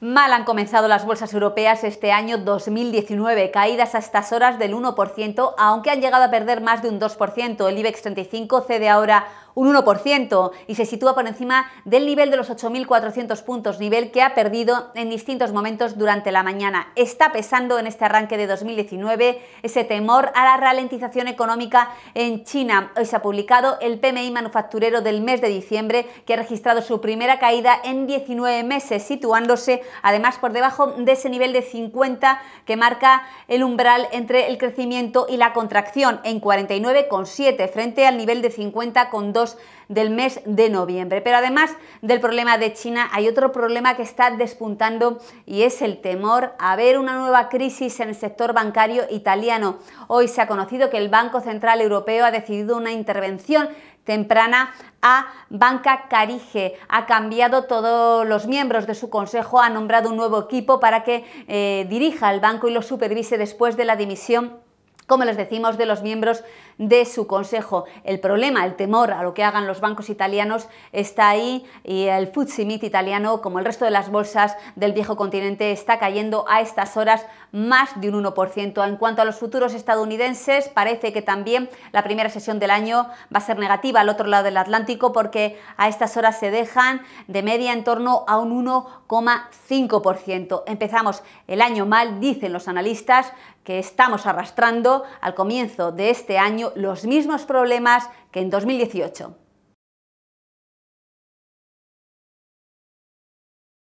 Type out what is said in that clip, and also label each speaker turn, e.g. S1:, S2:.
S1: Mal han comenzado las bolsas europeas este año 2019, caídas a estas horas del 1%, aunque han llegado a perder más de un 2%. El IBEX 35 cede ahora un 1% y se sitúa por encima del nivel de los 8.400 puntos, nivel que ha perdido en distintos momentos durante la mañana. Está pesando en este arranque de 2019 ese temor a la ralentización económica en China. Hoy se ha publicado el PMI manufacturero del mes de diciembre que ha registrado su primera caída en 19 meses, situándose además por debajo de ese nivel de 50 que marca el umbral entre el crecimiento y la contracción en 49,7 frente al nivel de 50,2 del mes de noviembre. Pero además del problema de China, hay otro problema que está despuntando y es el temor a ver una nueva crisis en el sector bancario italiano. Hoy se ha conocido que el Banco Central Europeo ha decidido una intervención temprana a Banca Carige. Ha cambiado todos los miembros de su consejo, ha nombrado un nuevo equipo para que eh, dirija el banco y lo supervise después de la dimisión como les decimos, de los miembros de su consejo. El problema, el temor a lo que hagan los bancos italianos está ahí y el FTSE italiano, como el resto de las bolsas del viejo continente, está cayendo a estas horas más de un 1%. En cuanto a los futuros estadounidenses, parece que también la primera sesión del año va a ser negativa al otro lado del Atlántico porque a estas horas se dejan de media en torno a un 1,5%. Empezamos el año mal, dicen los analistas, que estamos arrastrando al comienzo de este año los mismos problemas que en 2018.